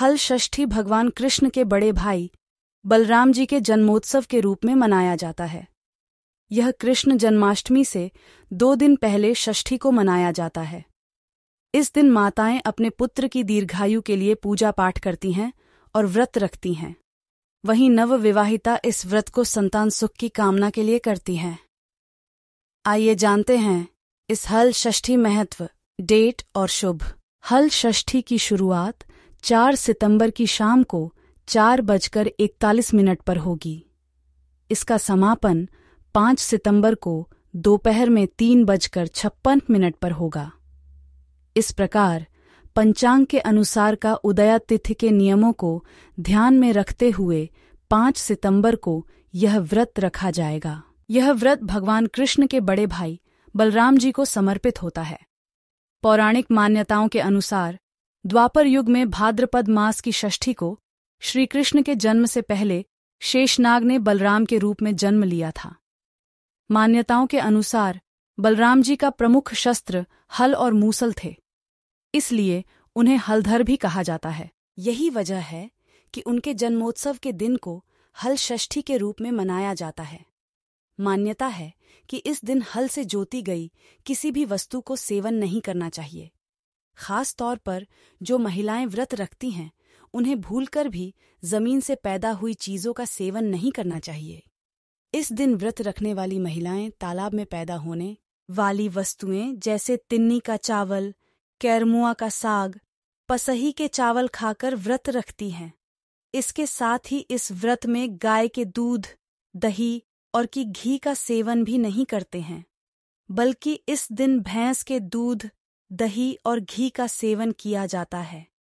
हल षष्ठी भगवान कृष्ण के बड़े भाई बलराम जी के जन्मोत्सव के रूप में मनाया जाता है यह कृष्ण जन्माष्टमी से दो दिन पहले षष्ठी को मनाया जाता है इस दिन माताएं अपने पुत्र की दीर्घायु के लिए पूजा पाठ करती हैं और व्रत रखती हैं वहीं नवविवाहिता इस व्रत को संतान सुख की कामना के लिए करती हैं आइए जानते हैं इस हल षष्ठी महत्व डेट और शुभ हल षष्ठी की शुरुआत चार सितंबर की शाम को चार बजकर इकतालीस मिनट पर होगी इसका समापन पांच सितंबर को दोपहर में तीन बजकर छप्पन मिनट पर होगा इस प्रकार पंचांग के अनुसार का उदया तिथि के नियमों को ध्यान में रखते हुए पांच सितंबर को यह व्रत रखा जाएगा यह व्रत भगवान कृष्ण के बड़े भाई बलराम जी को समर्पित होता है पौराणिक मान्यताओं के अनुसार द्वापर युग में भाद्रपद मास की षष्ठी को श्रीकृष्ण के जन्म से पहले शेषनाग ने बलराम के रूप में जन्म लिया था मान्यताओं के अनुसार बलराम जी का प्रमुख शस्त्र हल और मूसल थे इसलिए उन्हें हलधर भी कहा जाता है यही वजह है कि उनके जन्मोत्सव के दिन को हल षष्ठी के रूप में मनाया जाता है मान्यता है कि इस दिन हल से जोती गई किसी भी वस्तु को सेवन नहीं करना चाहिए खास तौर पर जो महिलाएं व्रत रखती हैं उन्हें भूलकर भी जमीन से पैदा हुई चीजों का सेवन नहीं करना चाहिए इस दिन व्रत रखने वाली महिलाएं तालाब में पैदा होने वाली वस्तुएं जैसे तिन्नी का चावल कैरमुआ का साग पसही के चावल खाकर व्रत रखती हैं इसके साथ ही इस व्रत में गाय के दूध दही और की घी का सेवन भी नहीं करते हैं बल्कि इस दिन भैंस के दूध दही और घी का सेवन किया जाता है